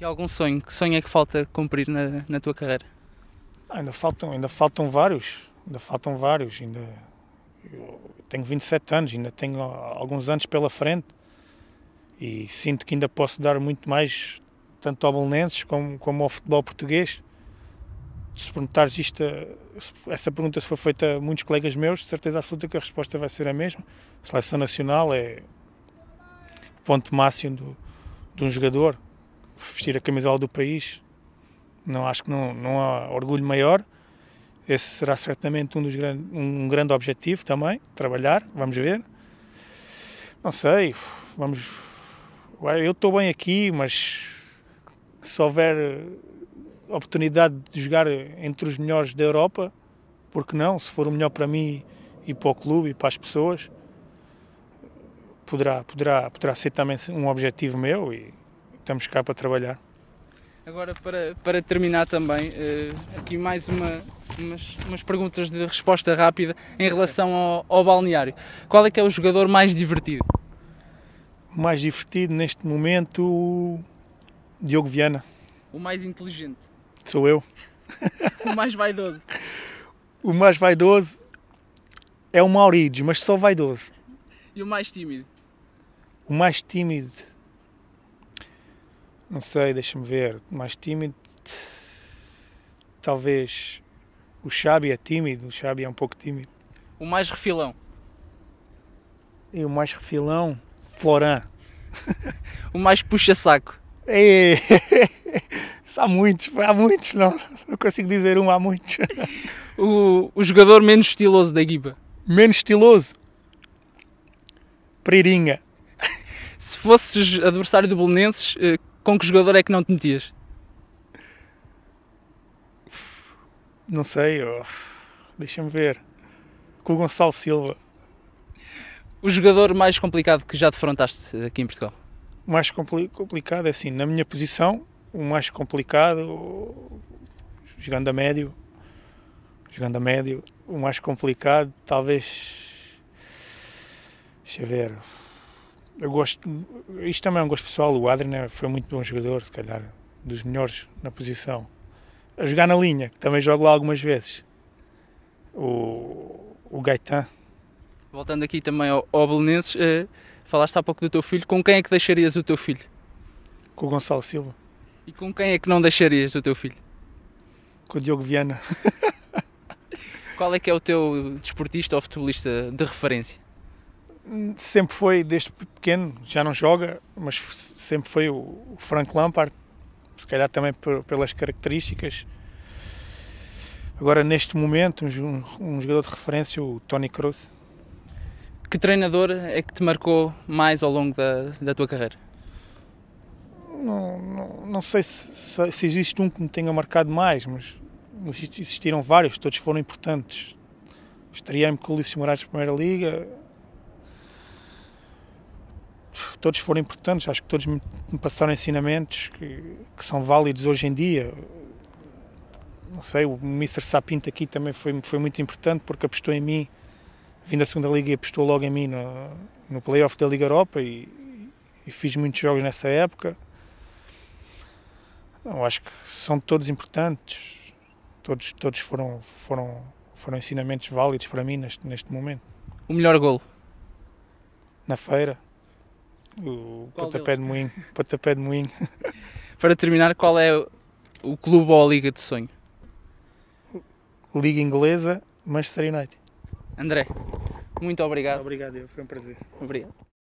E algum sonho? Que sonho é que falta cumprir na, na tua carreira? Ah, ainda, faltam, ainda faltam vários. Ainda faltam vários. Ainda... Eu tenho 27 anos, ainda tenho alguns anos pela frente e sinto que ainda posso dar muito mais, tanto ao Belenenses como, como ao futebol português. Se perguntares isto, eh, essa pergunta se for feita a muitos colegas meus, de certeza absoluta que a resposta vai ser a mesma. A seleção nacional é o ponto máximo do, de um jogador vestir a camisola do país. Não acho que não, não há orgulho maior. Esse será certamente um, dos gran, um grande objetivo também, trabalhar, vamos ver. Não sei, vamos. Eu estou bem aqui, mas se houver eh, oportunidade de jogar entre os melhores da Europa, porque não? Se for o melhor para mim e para o clube e para as pessoas, poderá, poderá, poderá ser também um objetivo meu e estamos cá para trabalhar. Agora, para, para terminar também, eh, aqui mais uma, umas, umas perguntas de resposta rápida em relação ao, ao balneário. Qual é que é o jogador mais divertido? mais divertido neste momento, Diogo Viana. O mais inteligente. Sou eu. o mais vaidoso. O mais vaidoso é o Maurídeos, mas só vaidoso. E o mais tímido? O mais tímido não sei, deixa-me ver. Mais tímido. Talvez. O Xabi é tímido, o Xabi é um pouco tímido. O mais refilão. E o mais refilão? Floran. o mais puxa-saco. É. há muitos, há muitos, não, não consigo dizer um, há muitos. o, o jogador menos estiloso da equipa. Menos estiloso? Priringa. Se fosses adversário do Belenenses, eh, com que jogador é que não te metias? Não sei, oh. deixa-me ver. Com o Gonçalo Silva. O jogador mais complicado que já defrontaste aqui em Portugal? O mais compli complicado é assim, na minha posição, o mais complicado, jogando a médio, jogando a médio, o mais complicado talvez. Deixa eu ver eu gosto, isto também é um gosto pessoal, o Adrian é, foi muito bom jogador, se calhar dos melhores na posição. A jogar na linha, que também jogo lá algumas vezes. O, o Gaetan. Voltando aqui também ao, ao Belenenses, eh, falaste há pouco do teu filho, com quem é que deixarias o teu filho? Com o Gonçalo Silva. E com quem é que não deixarias o teu filho? Com o Diogo Viana. Qual é que é o teu desportista ou futebolista de referência? sempre foi, desde pequeno, já não joga, mas sempre foi o Frank Lampard, se calhar também por, pelas características. Agora, neste momento, um, um jogador de referência, o Tony Cruz. Que treinador é que te marcou mais ao longo da, da tua carreira? Não, não, não sei se, se, existe um que me tenha marcado mais, mas existiram vários, todos foram importantes. Estreiei-me com o Ulisses Moraes na Primeira Liga, Todos foram importantes, acho que todos me passaram ensinamentos que, que são válidos hoje em dia. Não sei, o Mr. Sapinto aqui também foi, foi muito importante porque apostou em mim, vindo da segunda Liga e apostou logo em mim no, no playoff da Liga Europa e, e fiz muitos jogos nessa época. Não, acho que são todos importantes, todos, todos foram, foram, foram ensinamentos válidos para mim neste, neste momento. O melhor golo? Na feira o qual pontapé de moinho. Pontapé de moinho. Para terminar, qual é o clube ou a liga de sonho? Liga Inglesa, Manchester United. André, muito obrigado. Obrigado, eu. Foi um prazer. Obrigado.